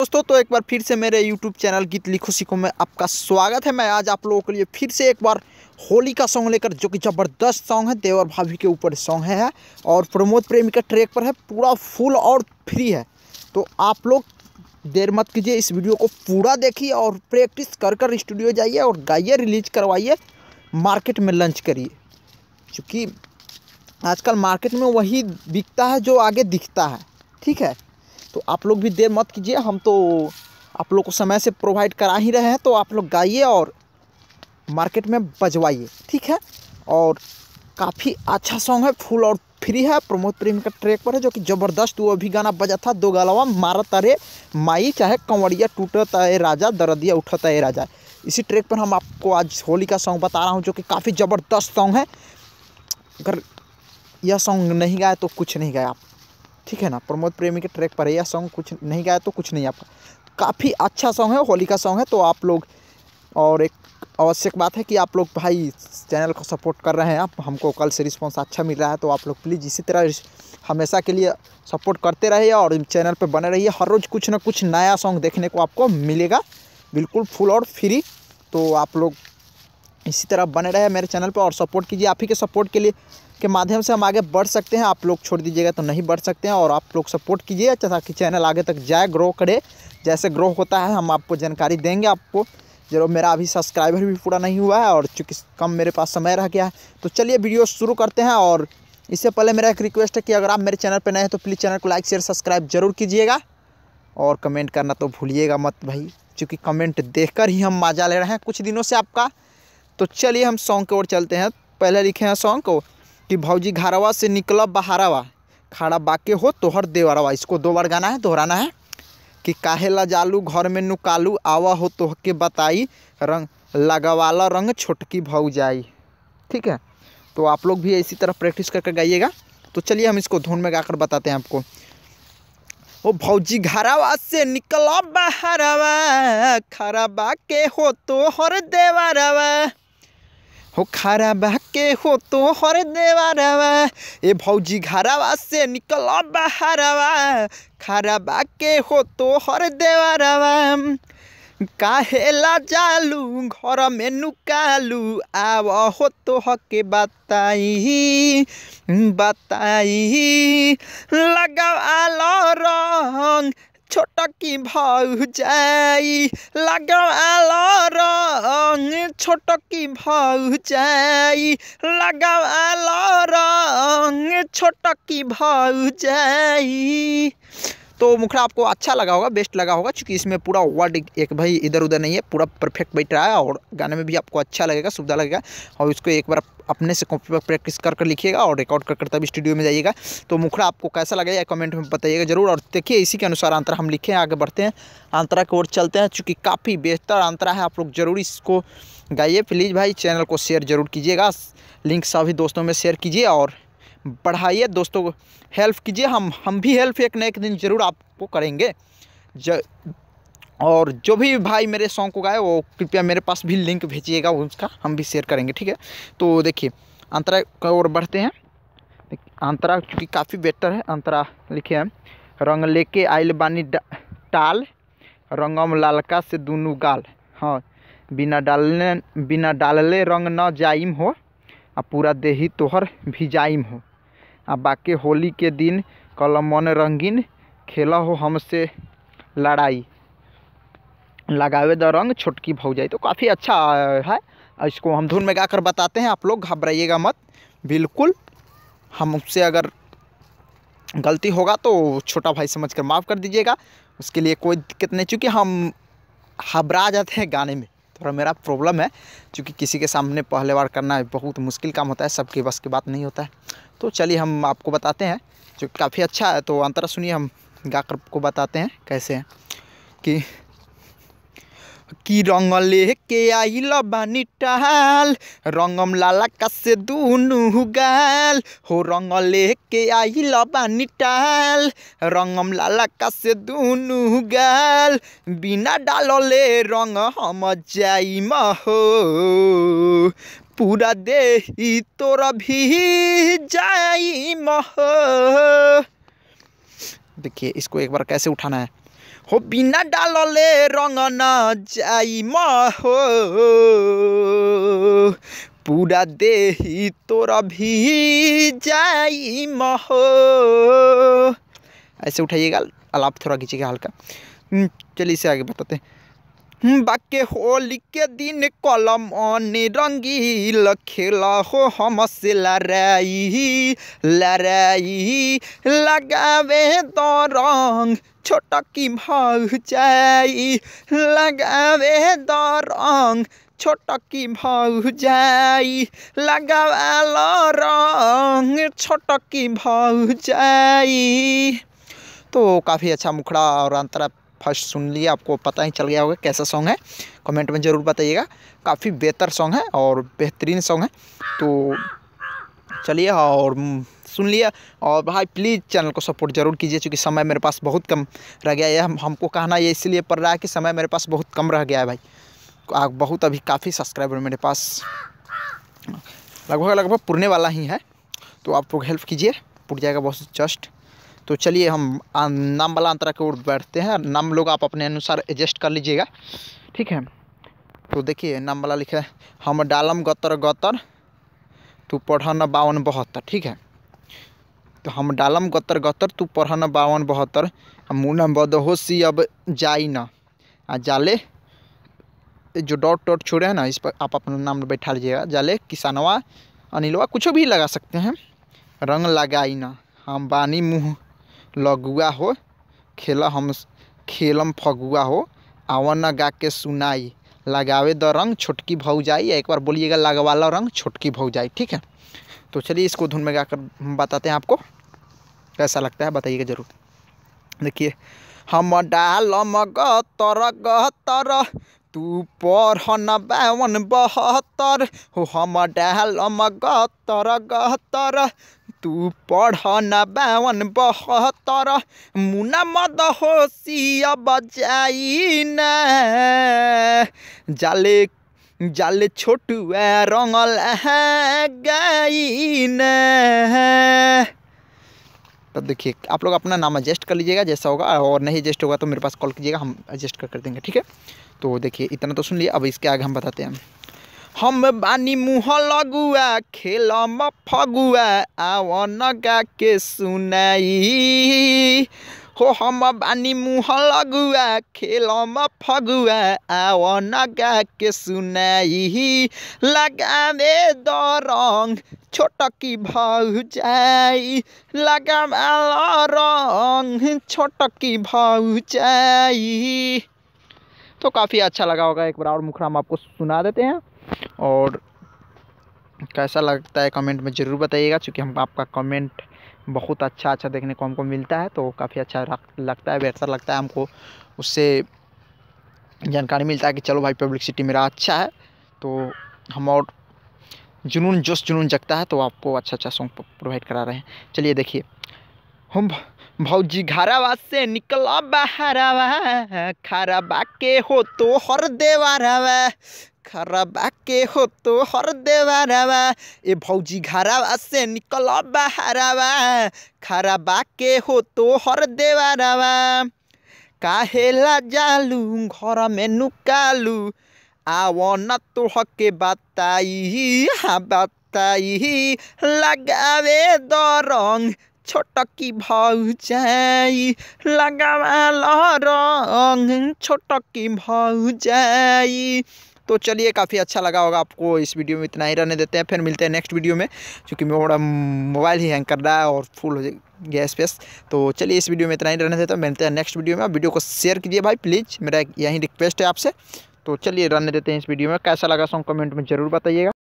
दोस्तों तो एक बार फिर से मेरे YouTube चैनल गीत लिखो सीखो में आपका स्वागत है मैं आज आप लोगों के लिए फिर से एक बार होली का सॉन्ग लेकर जो कि ज़बरदस्त सॉन्ग है देवर भाभी के ऊपर सॉन्ग है और प्रमोद प्रेमी का ट्रैक पर है पूरा फुल और फ्री है तो आप लोग देर मत कीजिए इस वीडियो को पूरा देखिए और प्रैक्टिस कर कर स्टूडियो जाइए और गाइए रिलीज करवाइए मार्केट में लंच करिए चूँकि आजकल मार्केट में वही बिकता है जो आगे दिखता है ठीक है तो आप लोग भी देर मत कीजिए हम तो आप लोग को समय से प्रोवाइड करा ही रहे हैं तो आप लोग गाइए और मार्केट में बजवाइए ठीक है और काफ़ी अच्छा सॉन्ग है फुल और फ्री है प्रमोद प्रेम का ट्रैक पर है जो कि ज़बरदस्त वो अभी गाना बजा था दो गलावा मार तारे माई चाहे कंवड़िया टूटता है राजा दरदिया उठा है राजा इसी ट्रैक पर हम आपको आज होली का सॉन्ग बता रहा हूँ जो कि काफ़ी ज़बरदस्त सॉन्ग है अगर यह सॉन्ग नहीं गाए तो कुछ नहीं गाया आप ठीक है ना प्रमोद प्रेमी के ट्रैक पर है यह सॉन्ग कुछ नहीं गाया तो कुछ नहीं आपका काफ़ी अच्छा सॉन्ग है होली का सॉन्ग है तो आप लोग और एक आवश्यक बात है कि आप लोग भाई चैनल को सपोर्ट कर रहे हैं आप हमको कल से रिस्पॉन्स अच्छा मिल रहा है तो आप लोग प्लीज़ इसी तरह हमेशा के लिए सपोर्ट करते रहिए और चैनल पर बने रहिए हर रोज़ कुछ ना कुछ नया सॉन्ग देखने को आपको मिलेगा बिल्कुल फुल और फ्री तो आप लोग इसी तरह बने रहे मेरे चैनल पर और सपोर्ट कीजिए आप ही के सपोर्ट के लिए के माध्यम से हम आगे बढ़ सकते हैं आप लोग छोड़ दीजिएगा तो नहीं बढ़ सकते हैं और आप लोग सपोर्ट कीजिए अच्छा ताकि चैनल आगे तक जाए ग्रो करे जैसे ग्रो होता है हम आपको जानकारी देंगे आपको जरूर मेरा अभी सब्सक्राइबर भी पूरा नहीं हुआ है और चूँकि कम मेरे पास समय रह गया है तो चलिए वीडियो शुरू करते हैं और इससे पहले मेरा एक रिक्वेस्ट है कि अगर आप मेरे चैनल पर नए हैं तो प्लीज़ चैनल को लाइक शेयर सब्सक्राइब जरूर कीजिएगा और कमेंट करना तो भूलिएगा मत भाई क्योंकि कमेंट देखकर ही हम मज़ा ले रहे हैं कुछ दिनों से आपका तो चलिए हम सॉन्ग की ओर चलते हैं पहले लिखे हैं सॉन्ग को कि भाजी घरवा से निकल बहारावा खड़ा बाके हो तोहर देवरावा इसको दो बार गाना है दोहराना है कि काहे ला जालू घर में नुकालू आवा हो तोह के बताई रंग लगावाला रंग छोटकी भौ जाई ठीक है तो आप लोग भी इसी तरह प्रैक्टिस करके गाइएगा तो चलिए हम इसको धुन में गाकर बताते हैं आपको ओ भौजी घरावा से निकल बहरावा खराबा के हो तो हर देवरवा हो खारा बाके हो तो हर देवारावा ए भौजी घरावा से निकल बहारावा खारा बाके हो तो हर देवारावा কাহেলা জালু ঘর মেনু কালু আব হতো হকে বাতাই বাতাই লাগাও আলো রং ছোট কি ভৌজাই লাগল আলোর ছোট কি ভৌজাই লাগল আলোর ছোট কি ভৌজাই तो मुखड़ा आपको अच्छा लगा होगा बेस्ट लगा होगा क्योंकि इसमें पूरा वर्ड एक भाई इधर उधर नहीं है पूरा परफेक्ट बैठ रहा है और गाने में भी आपको अच्छा लगेगा सुविधा लगेगा और इसको एक बार अपने से कॉपी पर प्रैक्टिस कर कर लिखिएगा और रिकॉर्ड कर कर तब स्टूडियो में जाइएगा तो मुखड़ा आपको कैसा लगेगा कमेंट में बताइएगा जरूर और देखिए इसी के अनुसार आंतरा हम लिखे हैं आगे बढ़ते हैं आंतरा की ओर चलते हैं चूँकि काफ़ी बेहतर आंतरा है आप लोग जरूर इसको गाइए प्लीज़ भाई चैनल को शेयर जरूर कीजिएगा लिंक सभी दोस्तों में शेयर कीजिए और बढ़ाइए दोस्तों को हेल्प कीजिए हम हम भी हेल्प एक न एक दिन ज़रूर आपको करेंगे ज और जो भी भाई मेरे सॉन्ग को गाए वो कृपया मेरे पास भी लिंक भेजिएगा उसका हम भी शेयर करेंगे ठीक है तो देखिए अंतरा का ओर बढ़ते हैं अंतरा चूँकि काफ़ी बेटर है अंतरा लिखे हैं रंग लेके आयल बानी टाल रंगम लालका से दोनों गाल हाँ बिना डालने बिना डालले रंग न जाइम हो आ पूरा देही तोहर भी जाइम हो आ बाकी होली के दिन मन रंगीन खेला हो हमसे लड़ाई लगावे द रंग छोटकी भाग जाए तो काफ़ी अच्छा है इसको हम धुन में गाकर बताते हैं आप लोग घबराइएगा मत बिल्कुल हम उससे अगर गलती होगा तो छोटा भाई समझ कर माफ़ कर दीजिएगा उसके लिए कोई दिक्कत नहीं चूँकि हम घबरा जाते हैं गाने में थोड़ा मेरा प्रॉब्लम है क्योंकि किसी के सामने पहले बार करना बहुत मुश्किल काम होता है सबके बस की बात नहीं होता है तो चलिए हम आपको बताते हैं जो काफ़ी अच्छा है तो अंतरा सुनिए हम गाकर को बताते हैं कैसे हैं कि कि रंग लेके आई लबानी टाल रंगम लाला कसे दूनू गाल हो रंग लेके आई लबानी टाल रंगम लाला कसे दूनू गाल बिना डालले रंग हम जाइम हो पूरा देही तोर भी जाइम हो देखिए इसको एक बार कैसे उठाना है हो बिना डालले रंग न जाई हो पूरा दे तोर भी जाई म हो ऐसे उठाइएगा अलाप थोड़ा खींचिएगा हल्का हम्म, चलिए इसे आगे बताते हैं बाके होली के दिन कलम रंगील खेला हो हमसे लड़ाई लड़ाई लगावे तो रंग छोटकी भाग जाई लगावे तो रंग छोटकी भाग जाई लगावाल रंग छोटकी भाग जाई तो काफ़ी अच्छा मुखड़ा और अंतरा फर्स्ट सुन लिया आपको पता ही चल गया होगा कैसा सॉन्ग है कमेंट में ज़रूर बताइएगा काफ़ी बेहतर सॉन्ग है और बेहतरीन सॉन्ग है तो चलिए हाँ, और सुन लिया और भाई प्लीज़ चैनल को सपोर्ट जरूर कीजिए क्योंकि समय मेरे पास बहुत कम रह गया है हम हमको कहना ये इसलिए पड़ रहा है कि समय मेरे पास बहुत कम रह गया है भाई बहुत अभी काफ़ी सब्सक्राइबर मेरे पास लगभग लगभग पुरने वाला ही है तो आप लोग हेल्प कीजिए पुट जाएगा बहुत जस्ट तो चलिए हम नाम वाला अंतरा की ओर बैठते हैं नाम लोग आप अपने अनुसार एडजस्ट कर लीजिएगा ठीक है तो देखिए नाम वाला लिखा है हम डालम गतर गतर तू पढ़न बावन बहत्तर ठीक है तो हम डालम गतर गतर तू पढ़न बावन बहत्तर मुनम बदहो सी अब जाई ना आ जाले जो डॉट टॉट छोड़े हैं ना इस पर आप अपना नाम बैठा लीजिएगा जाले किसानवा अनिलवा कुछ भी लगा सकते हैं रंग लगाई ना हम बानी मुँह लगुआ हो खेला हम खेलम फगुआ हो आवन न गा के सुनाई लगावे द रंग छोटकी भाव जाई एक बार बोलिएगा लगवाला रंग छोटकी भाव जाई ठीक है तो चलिए इसको धुन में गाकर बताते हैं आपको कैसा लगता है बताइएगा ज़रूर देखिए हम डालम तर गतर तू पढ़न बावन बहत्तर हो हम डालम तर गहतर तू पढ़ न बैवन बहतर मुना मद होशिया अब जाले जाले छोटुआ रंगल गई तो देखिए आप लोग अपना नाम एडजस्ट कर लीजिएगा जैसा होगा और नहीं एडजस्ट होगा तो मेरे पास कॉल कीजिएगा हम एडजस्ट कर कर देंगे ठीक है तो देखिए इतना तो सुन लिया अब इसके आगे हम बताते हैं हम बानी मुँह लगुआ खेलम फगुआ आव नगा के सुनाई हो हम बानी मुँह लगुआ खेलम फगुआ आव नगा के सुनाई लगावे दरंग छोटकी भाउ जाई लगावा रंग छोटकी भाउ तो काफ़ी अच्छा लगा होगा एक बार और मुखराम आपको सुना देते हैं और कैसा लगता है कमेंट में ज़रूर बताइएगा क्योंकि हम आपका कमेंट बहुत अच्छा अच्छा देखने को हमको मिलता है तो काफ़ी अच्छा लगता है बेहतर लगता है हमको उससे जानकारी मिलता है कि चलो भाई पब्लिसिटी मेरा अच्छा है तो हम और जुनून जोश जुनून जगता है तो आपको अच्छा अच्छा सॉन्ग प्रोवाइड करा रहे हैं चलिए देखिए हम भौजी घरवा से निकल बहरवा खरबा के हो तो हर देवारवा खरबा के हो तो हर देवारवा ए भौजी घरवा से निकल बहरवा खरबा के हो तो हर देवारवा काहेला जालू घर में नुकालू आवना तो हके बताई हाँ बताई लगावे दरंग छोटकी भौजाई लगावा रंग छोटकी भौजाई तो चलिए काफ़ी अच्छा लगा होगा आपको इस वीडियो में इतना ही रहने देते हैं फिर मिलते हैं नेक्स्ट वीडियो में क्योंकि बड़ा मोबाइल ही हैंग कर रहा है और फुल हो गया स्पेस तो चलिए इस वीडियो में इतना ही रहने देते हैं मिलते हैं नेक्स्ट वीडियो में आप वीडियो को शेयर कीजिए भाई प्लीज़ मेरा यही रिक्वेस्ट है आपसे तो चलिए रहने देते हैं इस वीडियो में कैसा लगा सॉन्ग कमेंट में ज़रूर बताइएगा